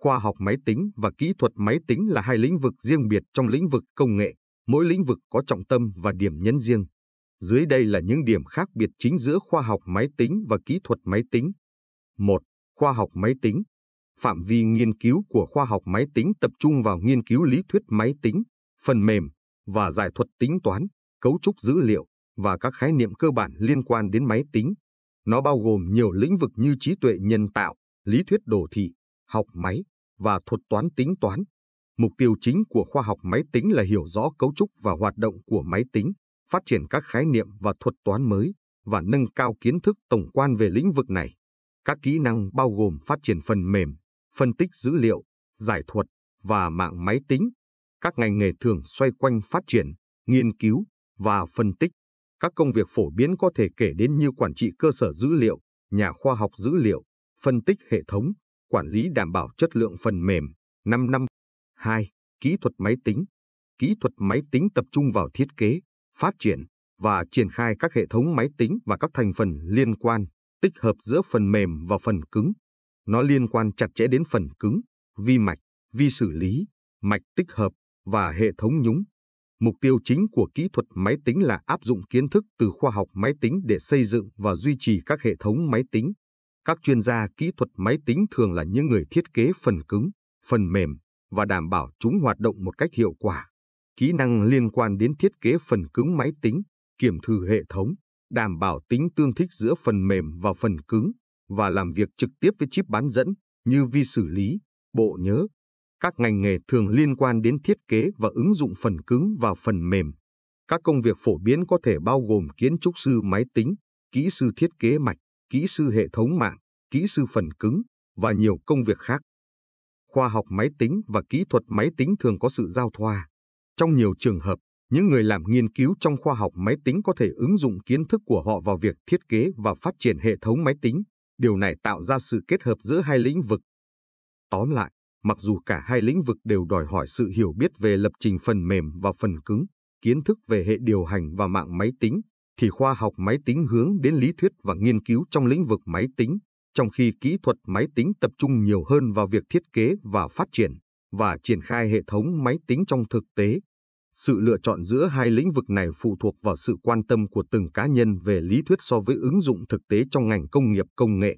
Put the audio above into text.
Khoa học máy tính và kỹ thuật máy tính là hai lĩnh vực riêng biệt trong lĩnh vực công nghệ, mỗi lĩnh vực có trọng tâm và điểm nhấn riêng. Dưới đây là những điểm khác biệt chính giữa khoa học máy tính và kỹ thuật máy tính. 1. Khoa học máy tính Phạm vi nghiên cứu của khoa học máy tính tập trung vào nghiên cứu lý thuyết máy tính, phần mềm và giải thuật tính toán, cấu trúc dữ liệu và các khái niệm cơ bản liên quan đến máy tính. Nó bao gồm nhiều lĩnh vực như trí tuệ nhân tạo, lý thuyết đồ thị, học máy, và thuật toán tính toán. Mục tiêu chính của khoa học máy tính là hiểu rõ cấu trúc và hoạt động của máy tính, phát triển các khái niệm và thuật toán mới và nâng cao kiến thức tổng quan về lĩnh vực này. Các kỹ năng bao gồm phát triển phần mềm, phân tích dữ liệu, giải thuật và mạng máy tính. Các ngành nghề thường xoay quanh phát triển, nghiên cứu và phân tích. Các công việc phổ biến có thể kể đến như quản trị cơ sở dữ liệu, nhà khoa học dữ liệu, phân tích hệ thống, quản lý đảm bảo chất lượng phần mềm, 5 năm. 2. Kỹ thuật máy tính. Kỹ thuật máy tính tập trung vào thiết kế, phát triển và triển khai các hệ thống máy tính và các thành phần liên quan, tích hợp giữa phần mềm và phần cứng. Nó liên quan chặt chẽ đến phần cứng, vi mạch, vi xử lý, mạch tích hợp và hệ thống nhúng. Mục tiêu chính của kỹ thuật máy tính là áp dụng kiến thức từ khoa học máy tính để xây dựng và duy trì các hệ thống máy tính, các chuyên gia kỹ thuật máy tính thường là những người thiết kế phần cứng, phần mềm và đảm bảo chúng hoạt động một cách hiệu quả. Kỹ năng liên quan đến thiết kế phần cứng máy tính, kiểm thử hệ thống, đảm bảo tính tương thích giữa phần mềm và phần cứng và làm việc trực tiếp với chip bán dẫn như vi xử lý, bộ nhớ. Các ngành nghề thường liên quan đến thiết kế và ứng dụng phần cứng và phần mềm. Các công việc phổ biến có thể bao gồm kiến trúc sư máy tính, kỹ sư thiết kế mạch, kỹ sư hệ thống mạng, kỹ sư phần cứng và nhiều công việc khác. Khoa học máy tính và kỹ thuật máy tính thường có sự giao thoa. Trong nhiều trường hợp, những người làm nghiên cứu trong khoa học máy tính có thể ứng dụng kiến thức của họ vào việc thiết kế và phát triển hệ thống máy tính. Điều này tạo ra sự kết hợp giữa hai lĩnh vực. Tóm lại, mặc dù cả hai lĩnh vực đều đòi hỏi sự hiểu biết về lập trình phần mềm và phần cứng, kiến thức về hệ điều hành và mạng máy tính, thì khoa học máy tính hướng đến lý thuyết và nghiên cứu trong lĩnh vực máy tính, trong khi kỹ thuật máy tính tập trung nhiều hơn vào việc thiết kế và phát triển và triển khai hệ thống máy tính trong thực tế. Sự lựa chọn giữa hai lĩnh vực này phụ thuộc vào sự quan tâm của từng cá nhân về lý thuyết so với ứng dụng thực tế trong ngành công nghiệp công nghệ.